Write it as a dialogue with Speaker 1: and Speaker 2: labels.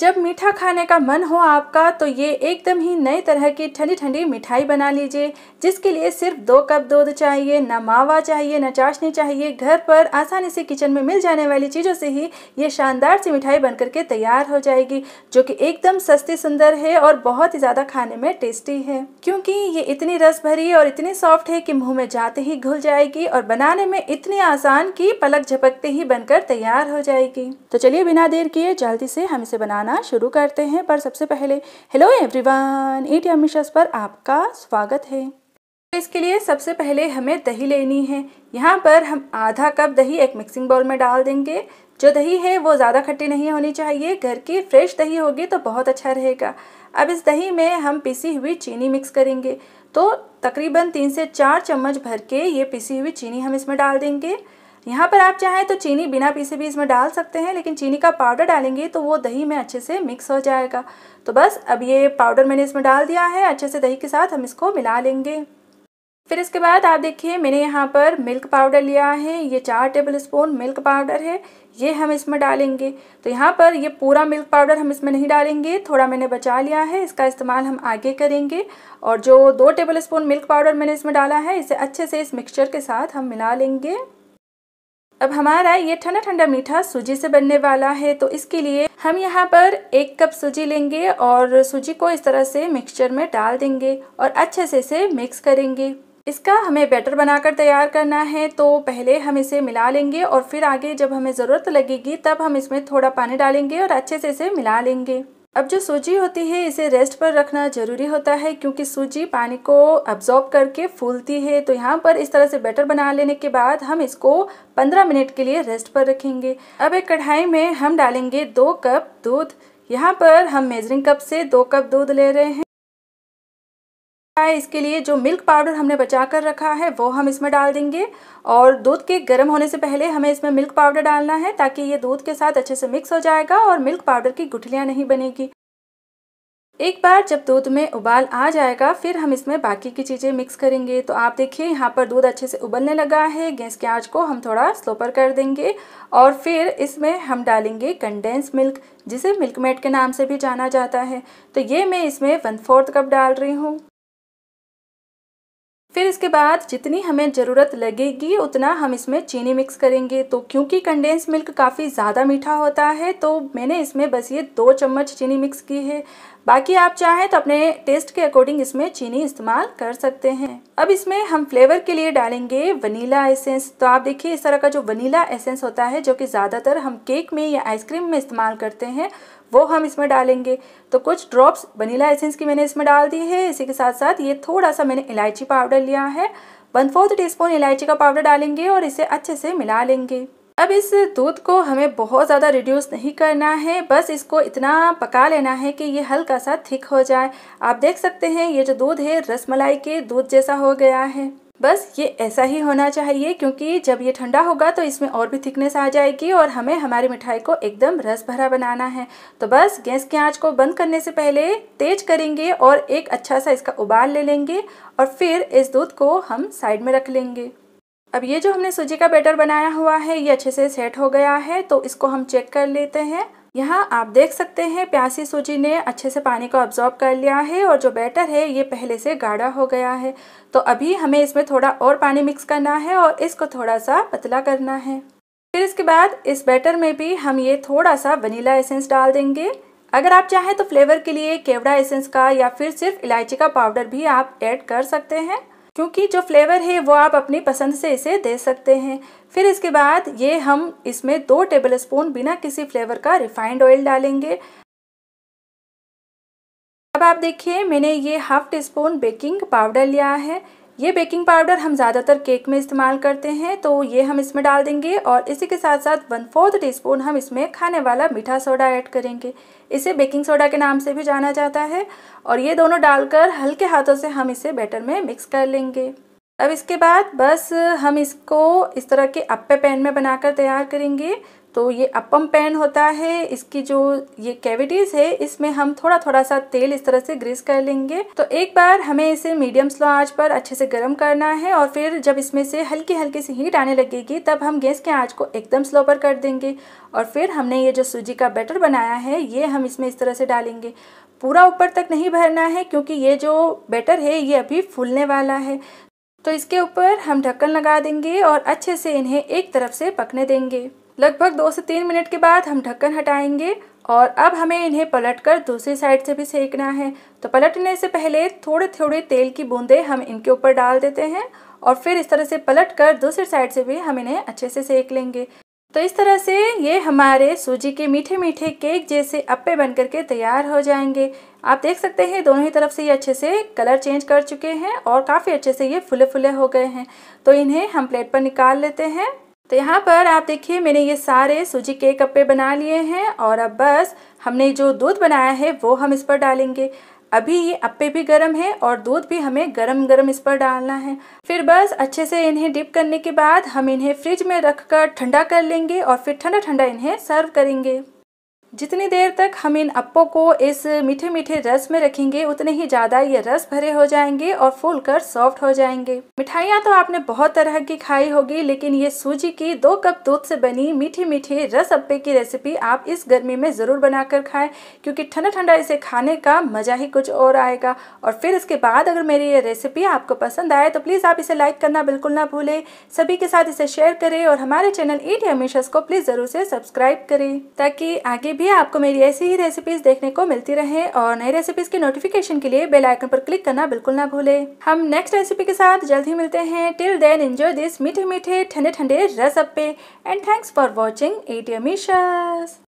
Speaker 1: जब मीठा खाने का मन हो आपका तो ये एकदम ही नई तरह की ठंडी ठंडी मिठाई बना लीजिए जिसके लिए सिर्फ दो कप दूध चाहिए न मावा चाहिए न चाशनी चाहिए घर पर आसानी से किचन में मिल जाने वाली चीज़ों से ही ये शानदार सी मिठाई बन करके तैयार हो जाएगी जो कि एकदम सस्ती सुंदर है और बहुत ही ज़्यादा खाने में टेस्टी है क्योंकि ये इतनी रस भरी और इतनी सॉफ्ट है कि मुँह में जाते ही घुल जाएगी और बनाने में इतनी आसान कि पलक झपकते ही बनकर तैयार हो जाएगी तो चलिए बिना देर किए जल्दी से हम इसे बनाना बनाना शुरू करते हैं पर सबसे पहले हेलो एवरीवन ई टी मिशस पर आपका स्वागत है तो इसके लिए सबसे पहले हमें दही लेनी है यहाँ पर हम आधा कप दही एक मिक्सिंग बाउल में डाल देंगे जो दही है वो ज़्यादा खट्टी नहीं होनी चाहिए घर की फ्रेश दही होगी तो बहुत अच्छा रहेगा अब इस दही में हम पिसी हुई चीनी मिक्स करेंगे तो तकरीबन तीन से चार चम्मच भर के ये पिसी हुई चीनी हम इसमें डाल देंगे यहाँ पर आप चाहें तो चीनी बिना पीसे भी इसमें डाल सकते हैं लेकिन चीनी का पाउडर डालेंगे तो वो दही में अच्छे से मिक्स हो जाएगा तो बस अब ये पाउडर मैंने इसमें डाल दिया है अच्छे से दही के साथ हम इसको मिला लेंगे फिर इसके बाद आप देखिए मैंने यहाँ पर मिल्क पाउडर लिया है ये चार टेबल स्पून मिल्क पाउडर है ये हम इसमें डालेंगे तो यहाँ पर ये पूरा मिल्क पाउडर हम इसमें नहीं डालेंगे थोड़ा मैंने बचा लिया है इसका इस्तेमाल हम आगे करेंगे और जो दो टेबल स्पून मिल्क पाउडर मैंने इसमें डाला है इसे अच्छे से इस मिक्सचर के साथ हम मिला लेंगे अब हमारा ये ठंडा ठंडा मीठा सूजी से बनने वाला है तो इसके लिए हम यहाँ पर एक कप सूजी लेंगे और सूजी को इस तरह से मिक्सचर में डाल देंगे और अच्छे से इसे मिक्स करेंगे इसका हमें बैटर बनाकर तैयार करना है तो पहले हम इसे मिला लेंगे और फिर आगे जब हमें ज़रूरत लगेगी तब हम इसमें थोड़ा पानी डालेंगे और अच्छे से इसे मिला लेंगे अब जो सूजी होती है इसे रेस्ट पर रखना ज़रूरी होता है क्योंकि सूजी पानी को अब्जॉर्ब करके फूलती है तो यहाँ पर इस तरह से बैटर बना लेने के बाद हम इसको 15 मिनट के लिए रेस्ट पर रखेंगे अब एक कढ़ाई में हम डालेंगे दो कप दूध यहाँ पर हम मेजरिंग कप से दो कप दूध ले रहे हैं है इसके लिए जो मिल्क पाउडर हमने बचा कर रखा है वो हम इसमें डाल देंगे और दूध के गर्म होने से पहले हमें इसमें मिल्क पाउडर डालना है ताकि ये दूध के साथ अच्छे से मिक्स हो जाएगा और मिल्क पाउडर की गुठलियाँ नहीं बनेगी एक बार जब दूध में उबाल आ जाएगा फिर हम इसमें बाकी की चीज़ें मिक्स करेंगे तो आप देखिए यहाँ पर दूध अच्छे से उबलने लगा है गैस के आँच को हम थोड़ा स्लो पर कर देंगे और फिर इसमें हम डालेंगे कंडेंस मिल्क जिसे मिल्क मेट के नाम से भी जाना जाता है तो ये मैं इसमें वन फोर्थ कप डाल रही हूँ फिर इसके बाद जितनी हमें ज़रूरत लगेगी उतना हम इसमें चीनी मिक्स करेंगे तो क्योंकि कंडेंस मिल्क काफ़ी ज़्यादा मीठा होता है तो मैंने इसमें बस ये दो चम्मच चीनी मिक्स की है बाकी आप चाहें तो अपने टेस्ट के अकॉर्डिंग इसमें चीनी इस्तेमाल कर सकते हैं अब इसमें हम फ्लेवर के लिए डालेंगे वनीला एसेंस तो आप देखिए इस तरह का जो वनीला एसेंस होता है जो कि ज़्यादातर हम केक में या आइसक्रीम में इस्तेमाल करते हैं वो हम इसमें डालेंगे तो कुछ ड्रॉप्स वनीला एसेंस की मैंने इसमें डाल दी है इसी के साथ साथ ये थोड़ा सा मैंने इलायची पाउडर लिया है वन फोर्थ टी स्पून इलायची का पाउडर डालेंगे और इसे अच्छे से मिला लेंगे अब इस दूध को हमें बहुत ज़्यादा रिड्यूस नहीं करना है बस इसको इतना पका लेना है कि ये हल्का सा थिक हो जाए आप देख सकते हैं ये जो दूध है रसमलाई के दूध जैसा हो गया है बस ये ऐसा ही होना चाहिए क्योंकि जब ये ठंडा होगा तो इसमें और भी थिकनेस आ जाएगी और हमें हमारी मिठाई को एकदम रस भरा बनाना है तो बस गैस की आंच को बंद करने से पहले तेज करेंगे और एक अच्छा सा इसका उबाल ले लेंगे और फिर इस दूध को हम साइड में रख लेंगे अब ये जो हमने सूजी का बैटर बनाया हुआ है ये अच्छे से सेट हो गया है तो इसको हम चेक कर लेते हैं यहाँ आप देख सकते हैं प्यासी सूजी ने अच्छे से पानी को ऑब्जॉर्ब कर लिया है और जो बैटर है ये पहले से गाढ़ा हो गया है तो अभी हमें इसमें थोड़ा और पानी मिक्स करना है और इसको थोड़ा सा पतला करना है फिर इसके बाद इस बैटर में भी हम ये थोड़ा सा वनीला एसेंस डाल देंगे अगर आप चाहें तो फ्लेवर के लिए केवड़ा एसेंस का या फिर सिर्फ इलायची का पाउडर भी आप ऐड कर सकते हैं क्योंकि जो फ्लेवर है वो आप अपनी पसंद से इसे दे सकते हैं फिर इसके बाद ये हम इसमें दो टेबल स्पून बिना किसी फ्लेवर का रिफाइंड ऑयल डालेंगे अब आप देखिए मैंने ये half teaspoon baking powder लिया है ये बेकिंग पाउडर हम ज़्यादातर केक में इस्तेमाल करते हैं तो ये हम इसमें डाल देंगे और इसी के साथ साथ वन फोर्थ टी स्पून हम इसमें खाने वाला मीठा सोडा ऐड करेंगे इसे बेकिंग सोडा के नाम से भी जाना जाता है और ये दोनों डालकर हल्के हाथों से हम इसे बैटर में मिक्स कर लेंगे अब इसके बाद बस हम इसको इस तरह के अप्पे पैन में बनाकर तैयार करेंगे तो ये अपम पैन होता है इसकी जो ये कैविटीज़ है इसमें हम थोड़ा थोड़ा सा तेल इस तरह से ग्रीस कर लेंगे तो एक बार हमें इसे मीडियम स्लो आंच पर अच्छे से गर्म करना है और फिर जब इसमें से हल्की हल्की सी हीट आने लगेगी तब हम गैस के आँच को एकदम स्लो पर कर देंगे और फिर हमने ये जो सूजी का बैटर बनाया है ये हम इसमें इस तरह से डालेंगे पूरा ऊपर तक नहीं भरना है क्योंकि ये जो बैटर है ये अभी फूलने वाला है तो इसके ऊपर हम ढक्कन लगा देंगे और अच्छे से इन्हें एक तरफ से पकने देंगे लगभग दो से तीन मिनट के बाद हम ढक्कन हटाएंगे और अब हमें इन्हें पलटकर दूसरी साइड से भी सेकना है तो पलटने से पहले थोड़े थोड़े तेल की बूंदें हम इनके ऊपर डाल देते हैं और फिर इस तरह से पलट कर दूसरी साइड से भी हम इन्हें अच्छे से सेक लेंगे तो इस तरह से ये हमारे सूजी के मीठे मीठे केक जैसे अप्पे बन करके तैयार हो जाएंगे आप देख सकते हैं दोनों ही तरफ से ये अच्छे से कलर चेंज कर चुके हैं और काफ़ी अच्छे से ये फुले फुले हो गए हैं तो इन्हें हम प्लेट पर निकाल लेते हैं तो यहाँ पर आप देखिए मैंने ये सारे सूजी के कप्पे बना लिए हैं और अब बस हमने जो दूध बनाया है वो हम इस पर डालेंगे अभी ये अप्पे भी गर्म है और दूध भी हमें गर्म गरम इस पर डालना है फिर बस अच्छे से इन्हें डिप करने के बाद हम इन्हें फ्रिज में रखकर ठंडा कर लेंगे और फिर ठंडा ठंडा इन्हें सर्व करेंगे जितनी देर तक हम इन अप्पों को इस मीठे मीठे रस में रखेंगे उतने ही ज़्यादा ये रस भरे हो जाएंगे और फूल कर सॉफ्ट हो जाएंगे मिठाइयाँ तो आपने बहुत तरह की खाई होगी लेकिन ये सूजी की दो कप दूध से बनी मीठे मीठे रस अप्पे की रेसिपी आप इस गर्मी में ज़रूर बनाकर खाएं क्योंकि ठंडा ठंडा इसे खाने का मज़ा ही कुछ और आएगा और फिर इसके बाद अगर मेरी ये रेसिपी आपको पसंद आए तो प्लीज़ आप इसे लाइक करना बिल्कुल ना भूलें सभी के साथ इसे शेयर करें और हमारे चैनल ईटी हमेशा को प्लीज़ ज़रूर से सब्सक्राइब करें ताकि आगे भी आपको मेरी ऐसी ही रेसिपीज देखने को मिलती रहे और नई रेसिपीज के नोटिफिकेशन के लिए बेल आइकन पर क्लिक करना बिल्कुल ना भूले हम नेक्स्ट रेसिपी के साथ जल्द ही मिलते हैं टिल देन एंजॉय दिस मीठे मीठे ठंडे ठंडे रसअप्पे and thanks for watching eighty